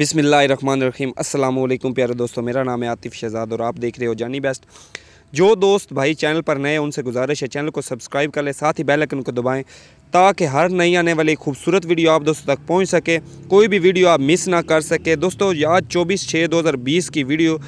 बिसमिल्ल असलम अल्लाम प्यारे दोस्तों मेरा नाम है आतिफ़ शहजाद और आप देख रहे हो जानी बेस्ट जो दोस्त भाई चैनल पर नए हैं उनसे गुजारिश है चैनल को सब्सक्राइब कर लें साथ ही बेल आइकन को दबाएं ताकि हर नई आने वाली खूबसूरत वीडियो आप दोस्तों तक पहुंच सके कोई भी वीडियो आप मिस ना कर सके दोस्तों आज चौबीस छः दो हज़ार बीस की वीडियो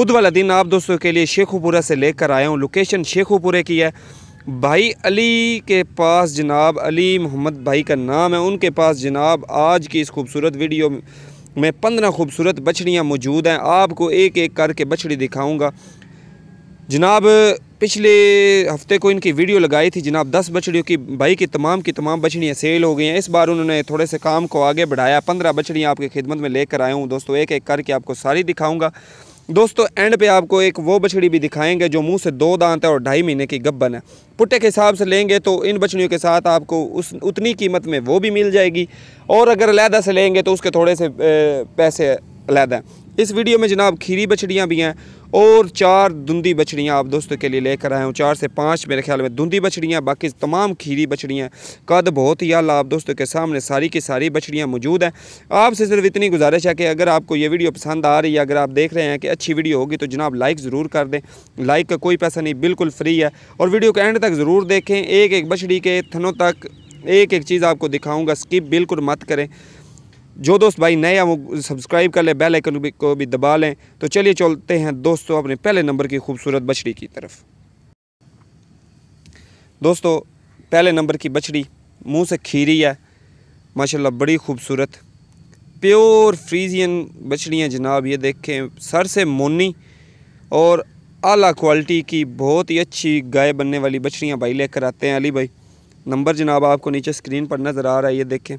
बुध वाला दिन आप दोस्तों के लिए शेखुपुरा से लेकर आया हूँ लोकेशन शेखुपुरे की है भाई अली के पास जनाब अली मोहम्मद भाई का नाम है उनके पास जनाब आज की इस खूबसूरत वीडियो में में पंद्रह खूबसूरत बछड़ियाँ मौजूद हैं आपको एक एक करके बछड़ी दिखाऊँगा जनाब पिछले हफ्ते को इनकी वीडियो लगाई थी जनाब दस बछड़ियों की भाई की तमाम की तमाम बछड़ियाँ सेल हो गई हैं इस बार उन्होंने थोड़े से काम को आगे बढ़ाया पंद्रह बछड़ियाँ आपकी खिदमत में लेकर आया हूँ दोस्तों एक एक करके आपको सारी दिखाऊँगा दोस्तों एंड पे आपको एक वो बछड़ी भी दिखाएंगे जो मुंह से दो दांत है और ढाई महीने की गब्बन है पुट्टे के हिसाब से लेंगे तो इन बछड़ियों के साथ आपको उस उतनी कीमत में वो भी मिल जाएगी और अगर अलहदा से लेंगे तो उसके थोड़े से पैसे अलहदा इस वीडियो में जनाब खीरी बछड़ियाँ भी हैं और चार धुंधी बछड़ियाँ आप दोस्तों के लिए लेकर आए हूँ चार से पाँच मेरे ख्याल में धुंधी बछड़ियाँ बाकी तमाम खीरी बछड़ियाँ कद बहुत ही अल्लाह आप दोस्तों के सामने सारी की सारी बछड़ियाँ मौजूद हैं आपसे सिर्फ इतनी गुजारिश है कि अगर आपको ये वीडियो पसंद आ रही है अगर आप देख रहे हैं कि अच्छी वीडियो होगी तो जनाब लाइक ज़रूर कर दें लाइक का कोई पैसा नहीं बिल्कुल फ्री है और वीडियो के एंड तक ज़रूर देखें एक एक बछड़ी के थनों तक एक एक चीज़ आपको दिखाऊँगा स्किप बिल्कुल मत करें जो दोस्त भाई नए हैं वो सब्सक्राइब कर लें बेल आइकन को भी दबा लें तो चलिए चलते हैं दोस्तों अपने पहले नंबर की खूबसूरत बछड़ी की तरफ दोस्तों पहले नंबर की बछड़ी मुंह से खीरी है माशाल्लाह बड़ी खूबसूरत प्योर फ्रीजियन बछड़ियाँ जनाब ये देखें सर से मोनी और आला क्वालिटी की बहुत ही अच्छी गाय बनने वाली बछड़ियाँ भाई लेकर आते हैं अली भाई नंबर जनाब आपको नीचे स्क्रीन पर नज़र आ रहा है ये देखें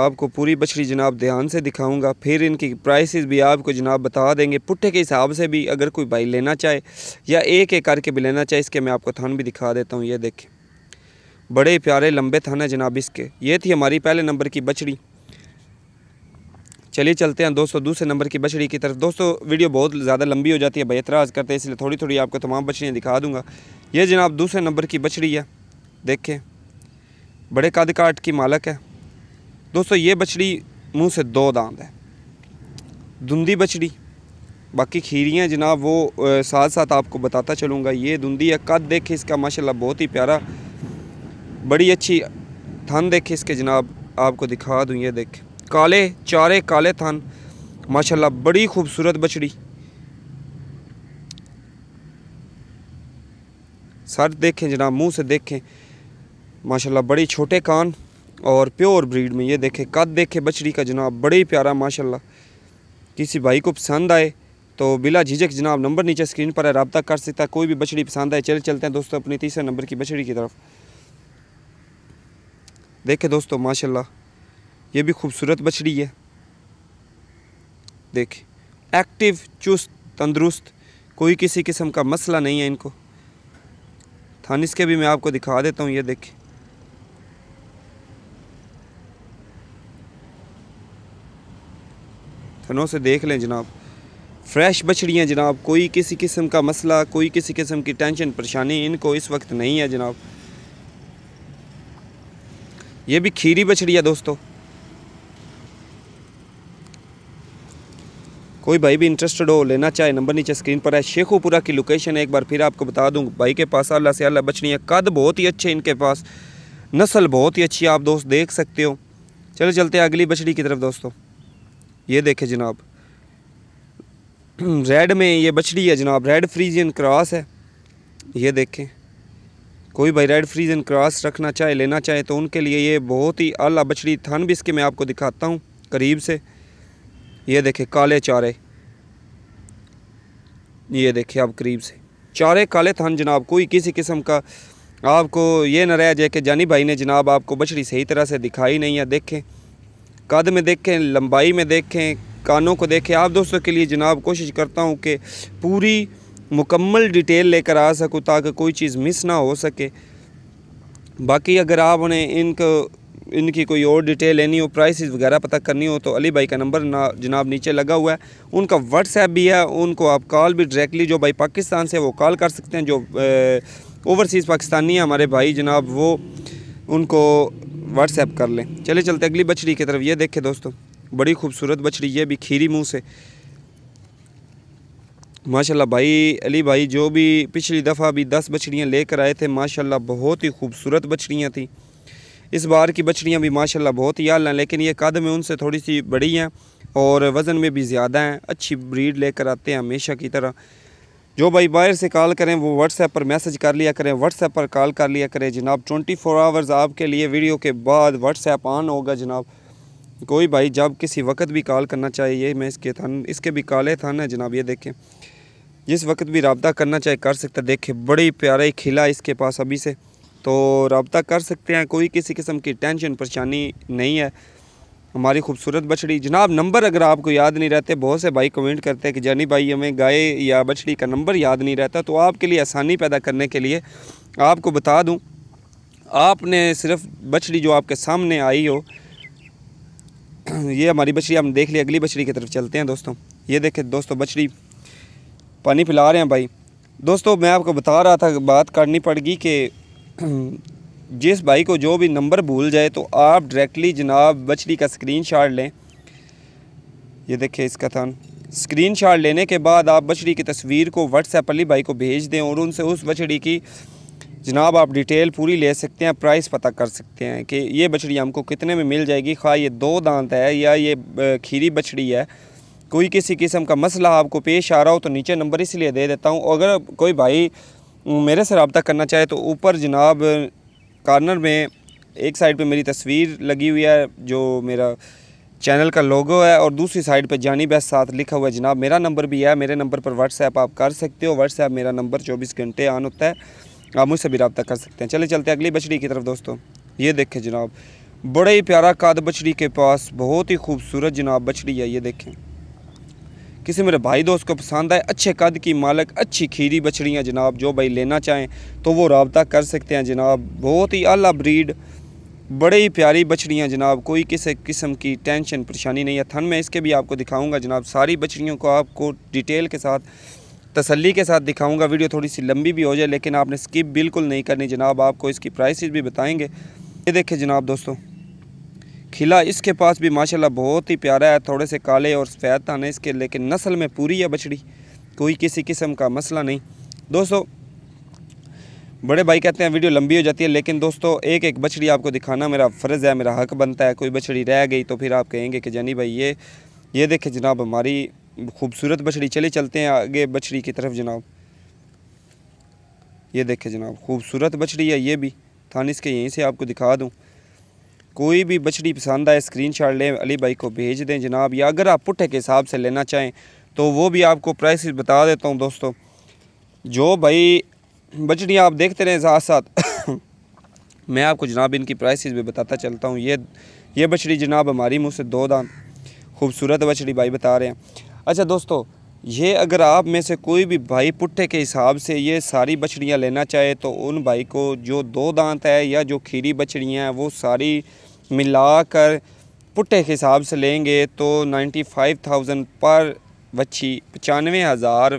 आपको पूरी बछड़ी जनाब ध्यान से दिखाऊंगा फिर इनकी प्राइसेस भी आपको जनाब बता देंगे पुट्ठे के हिसाब से भी अगर कोई भाई लेना चाहे या एक एक करके भी लेना चाहे इसके मैं आपको थान भी दिखा देता हूँ ये देखें बड़े प्यारे लंबे है जनाब इसके ये थी हमारी पहले नंबर की बछड़ी चलिए चलते हैं दोस्तों दूसरे नंबर की बछड़ी की तरफ दोस्तों वीडियो बहुत ज़्यादा लंबी हो जाती है भाई एतराज़ करते हैं इसलिए थोड़ी थोड़ी आपको तमाम बछड़ियाँ दिखा दूँगा ये जनाब दूसरे नंबर की बछड़ी है देखें बड़े कद काट की मालक है दोस्तों ये बछड़ी मुंह से दो दांत है धुंधी बछड़ी बाकी खीरियाँ जनाब वो साथ साथ आपको बताता चलूँगा ये धुंधी है कद देखे इसका माशाल्लाह बहुत ही प्यारा बड़ी अच्छी थन देखे इसके जनाब आपको दिखा दूँ ये देख काले चारे काले थन माशाल्लाह बड़ी खूबसूरत बछड़ी सर देखें जनाब मुंह से देखें माशाल्लाह बड़ी छोटे कान और प्योर ब्रीड में ये देखें कद देखे बछड़ी का जनाब बड़े ही प्यारा माशाल्लाह किसी भाई को पसंद आए तो बिला झिझक जनाब नंबर नीचे स्क्रीन पर है रबता कर सकता है कोई भी बछड़ी पसंद आए चले चलते हैं दोस्तों अपनी तीसरे नंबर की बछड़ी की तरफ देखे दोस्तों माशाल्लाह ये भी खूबसूरत बछड़ी है देखे एक्टिव चुस्त तंदरुस्त कोई किसी किस्म का मसला नहीं है इनको थानिस के भी मैं आपको दिखा देता हूँ ये देखें थनों तो से देख लें जनाब फ्रेश बछड़ियाँ जनाब कोई किसी किस्म का मसला कोई किसी किस्म की टेंशन परेशानी इनको इस वक्त नहीं है जनाब ये भी खीरी बछड़ी है दोस्तों कोई भाई भी इंटरेस्टेड हो लेना चाहे नंबर नीचे स्क्रीन पर है शेखोपुरा की लोकेशन है एक बार फिर आपको बता दूँ भाई के पास अल्लाह से अल्लाह बछड़ियाँ कद बहुत ही अच्छे इनके पास नस्ल बहुत ही अच्छी आप दोस्त देख सकते हो चलो चलते हैं अगली बछड़ी की तरफ दोस्तों ये देखे जनाब रेड में ये बछड़ी है जनाब रेड फ्रीजियन क्रॉस है ये देखें कोई भाई रेड फ्रीजन क्रॉस रखना चाहे लेना चाहे तो उनके लिए ये बहुत ही अला बछड़ी थन भी इसके मैं आपको दिखाता हूँ करीब से ये देखें काले चारे ये देखे आप करीब से चारे काले थन जनाब कोई किसी किस्म का आपको ये ना रह जाए कि जानी भाई ने जनाब आपको बछड़ी सही तरह से दिखाई नहीं है देखें कद में देखें लंबाई में देखें कानों को देखें आप दोस्तों के लिए जनाब कोशिश करता हूँ कि पूरी मुकम्मल डिटेल लेकर आ सकूँ ताकि कोई चीज़ मिस ना हो सके बाकी अगर आपने इनको इनकी कोई और डिटेल लेनी हो प्राइस वगैरह पता करनी हो तो अली भाई का नंबर ना जनाब नीचे लगा हुआ है उनका व्हाट्सएप भी है उनको आप कॉल भी डायरेक्टली जो भाई पाकिस्तान से वो कॉल कर सकते हैं जो ओवरसीज़ पाकिस्तानी है हमारे भाई जनाब वो उनको व्हाट्सएप कर लें चले चलते अगली बछड़ी की तरफ ये देखें दोस्तों बड़ी खूबसूरत बछड़ी ये भी खीरी मुँह से माशाल्लाह भाई अली भाई जो भी पिछली दफ़ा भी दस बछड़ियाँ लेकर आए थे माशाल्लाह बहुत ही खूबसूरत बछड़ियाँ थी इस बार की बछड़ियाँ भी माशाल्लाह बहुत ही हाल हैं लेकिन ये कद में उनसे थोड़ी सी बड़ी हैं और वज़न में भी ज़्यादा हैं अच्छी ब्रीड लेकर आते हैं हमेशा की तरह जो भाई बाहर से कॉल करें वो व्हाट्सएप पर मैसेज कर लिया करें व्हाट्सएप पर कॉल कर लिया करें जनाब ट्वेंटी फोर आवर्स आपके लिए वीडियो के बाद व्हाट्सएप ऑन होगा जनाब कोई भाई जब किसी वक्त भी कॉल करना चाहिए मैं इसके थान इसके भी काले थाना है जनाब ये देखें जिस वक्त भी रबता करना चाहे कर सकता देखें बड़ी प्यारा ही खिला इसके पास अभी से तो रबता कर सकते हैं कोई किसी किस्म की टेंशन परेशानी नहीं है हमारी खूबसूरत बछड़ी जनाब नंबर अगर आपको याद नहीं रहते बहुत से भाई कमेंट करते हैं कि जानी भाई हमें गाय या बछड़ी का नंबर याद नहीं रहता तो आपके लिए आसानी पैदा करने के लिए आपको बता दूं आपने सिर्फ बछड़ी जो आपके सामने आई हो ये हमारी बछड़ी हम देख ली अगली बछड़ी की तरफ चलते हैं दोस्तों ये देखें दोस्तों बछड़ी पानी पिला रहे हैं भाई दोस्तों मैं आपको बता रहा था बात करनी पड़गी कि जिस भाई को जो भी नंबर भूल जाए तो आप डायरेक्टली जनाब बछड़ी का स्क्रीन शाट लें ये देखिए इसका थान स्क्रीन शॉट लेने के बाद आप बछड़ी की तस्वीर को व्हाट्सएप अली भाई को भेज दें और उनसे उस बछड़ी की जनाब आप डिटेल पूरी ले सकते हैं प्राइस पता कर सकते हैं कि ये बछड़ी हमको कितने में मिल जाएगी खा हाँ, ये दो दांत है या ये खीरी बछड़ी है कोई किसी किस्म का मसला आपको पेश आ रहा हो तो नीचे नंबर इसलिए दे देता हूँ अगर कोई भाई मेरे से रबता करना चाहे तो ऊपर जनाब कॉर्नर में एक साइड पे मेरी तस्वीर लगी हुई है जो मेरा चैनल का लोगो है और दूसरी साइड पे जानी बैस साथ लिखा हुआ है जनाब मेरा नंबर भी है मेरे नंबर पर व्हाट्सएप आप कर सकते हो व्हाट्सएप मेरा नंबर चौबीस घंटे ऑन होता है आप मुझसे भी रबता कर सकते हैं चले चलते अगली बछड़ी की तरफ दोस्तों ये देखें जनाब बड़ा ही प्यारा काद बछड़ी के पास बहुत ही खूबसूरत जनाब बछड़ी है ये देखें किसी मेरे भाई दोस्त को पसंद आए अच्छे कद की मालक अच्छी खीरी बछड़ियाँ जनाब जो भाई लेना चाहें तो वो रबता कर सकते हैं जनाब बहुत ही आला ब्रीड बड़े ही प्यारी बछड़ियाँ जनाब कोई किसी किस्म की टेंशन परेशानी नहीं है थन में इसके भी आपको दिखाऊँगा जनाब सारी बछड़ियों को आपको डिटेल के साथ तसल्ली के साथ दिखाऊंगा वीडियो थोड़ी सी लंबी भी हो जाए लेकिन आपने स्किप बिल्कुल नहीं करनी जनाब आपको इसकी प्राइसेस भी बताएंगे ये देखें जनाब दोस्तों खिला इसके पास भी माशाल्लाह बहुत ही प्यारा है थोड़े से काले और सफ़ेद ताने इसके लेकिन नस्ल में पूरी है बछड़ी कोई किसी किस्म का मसला नहीं दोस्तों बड़े भाई कहते हैं वीडियो लंबी हो जाती है लेकिन दोस्तों एक एक बछड़ी आपको दिखाना मेरा फ़र्ज़ है मेरा हक बनता है कोई बछड़ी रह गई तो फिर आप कहेंगे कि जानी भाई ये ये देखे जनाब हमारी खूबसूरत बछड़ी चले चलते हैं आगे बछड़ी की तरफ जनाब ये देखे जनाब खूबसूरत बछड़ी है ये भी थानिस के यहीं से आपको दिखा दूँ कोई भी बछड़ी पसंद आए स्क्रीन शॉट लें अली भाई को भेज दें जनाब या अगर आप पुट्ठे के हिसाब से लेना चाहें तो वो भी आपको प्राइस बता देता हूँ दोस्तों जो भाई बछड़ियाँ आप देखते रहें साथ साथ मैं आपको जनाब इनकी प्राइस भी बताता चलता हूँ ये ये बछड़ी जनाब हमारी मुँह से दो दान खूबसूरत बछड़ी भाई बता रहे हैं अच्छा दोस्तों ये अगर आप में से कोई भी भाई पुट्ठे के हिसाब से ये सारी बछड़ियाँ लेना चाहे तो उन भाई को जो दो दांत है या जो खीरी बछड़ियाँ हैं वो सारी मिला कर पुट्ठे के हिसाब से लेंगे तो नाइन्टी फाइव थाउजेंड पर बच्ची पचानवे हज़ार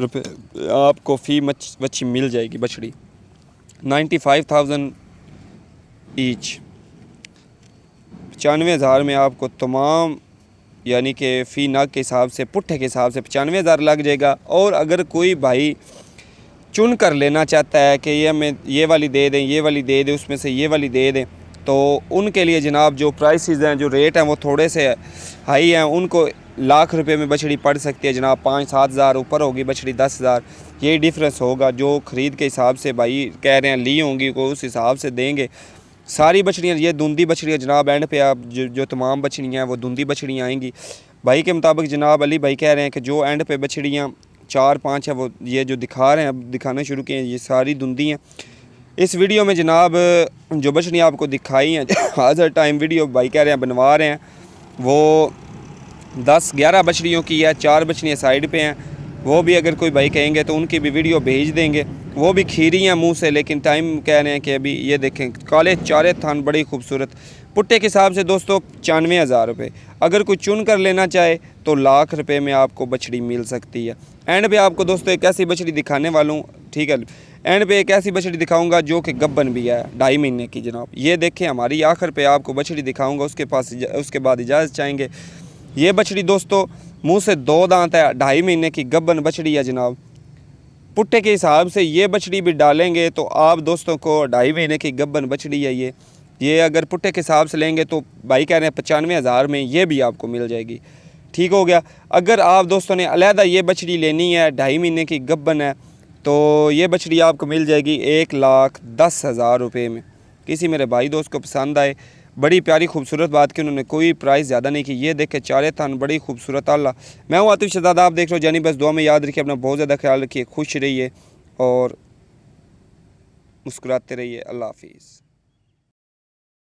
रुपये आपको फ़ी बच्ची मिल जाएगी बछड़ी नाइन्टी फाइव थाउजेंड ईच पचानवे हज़ार में आपको तमाम यानी कि फ़ी नाक के हिसाब से पुट्ठे के हिसाब से पचानवे हज़ार लग जाएगा और अगर कोई भाई चुन कर लेना चाहता है कि ये हमें ये वाली दे दें ये वाली दे दें उसमें से ये वाली दे दें तो उनके लिए जनाब जो प्राइसेस हैं जो रेट हैं वो थोड़े से हाई हैं उनको लाख रुपए में बछड़ी पड़ सकती है जनाब पाँच सात हज़ार ऊपर होगी बछड़ी दस हज़ार ये डिफरेंस होगा जो ख़रीद के हिसाब से भाई कह रहे हैं ली होंगी को उस हिसाब से देंगे सारी बछड़ियाँ ये धुंधी बछड़ियाँ जनाब एंड पे आप जो, जो तमाम बछड़ियाँ हैं वो धुंधी बछड़ियाँ आएंगी भाई के मुताबिक जनाब अली भाई कह रहे हैं कि जो एंड पे बछड़ियाँ चार पाँच है वो ये जो दिखा रहे हैं अब दिखाने शुरू किए हैं ये सारी धुंधी हैं इस वीडियो में जनाब जो बछड़ियाँ आपको दिखाई हैं हाजर टाइम वीडियो भाई कह रहे हैं बनवा रहे हैं वो दस ग्यारह बछड़ियों की है चार बछड़ियाँ साइड पर हैं वो भी अगर कोई भाई कहेंगे तो उनकी भी वीडियो भेज देंगे वो भी खीरी हैं मुंह से लेकिन टाइम कह रहे हैं कि अभी ये देखें काले चारे थान बड़ी खूबसूरत पुट्टे के हिसाब से दोस्तों पचानवे हज़ार रुपये अगर कोई चुन कर लेना चाहे तो लाख रुपए में आपको बछड़ी मिल सकती है एंड पे आपको दोस्तों एक ऐसी बछड़ी दिखाने वाला हूँ ठीक है एंड पे एक ऐसी बछड़ी दिखाऊंगा जो कि गब्बन भी है ढाई महीने की जनाब ये देखें हमारी आखिर पे आपको बछड़ी दिखाऊँगा उसके पास उसके बाद इजाज़त चाहेंगे ये बछड़ी दोस्तों मुँह से दो दांत है ढाई महीने की गब्बन बछड़ी है जनाब पुट्टे के हिसाब से ये बछड़ी भी डालेंगे तो आप दोस्तों को ढाई महीने की गब्बन बछड़ी है ये ये अगर पुट्टे के हिसाब से लेंगे तो भाई कह रहे हैं पचानवे हज़ार में ये भी आपको मिल जाएगी ठीक हो गया अगर आप दोस्तों ने अलहदा ये बछड़ी लेनी है ढाई महीने की गब्बन है तो ये बछड़ी आपको मिल जाएगी एक लाख दस हज़ार रुपये में किसी मेरे भाई दोस्त को पसंद आए बड़ी प्यारी खूबसूरत बात की उन्होंने कोई प्राइस ज़्यादा नहीं की ये देखे चारे थान बड़ी खूबसूरत अल्लाह मैं हूँ आतिफ शदाद आप देख रहे हो जानी बस दुआ में याद रखिए अपना बहुत ज़्यादा ख्याल रखिए खुश रहिए और मुस्कुराते रहिए अल्लाह हाफिज़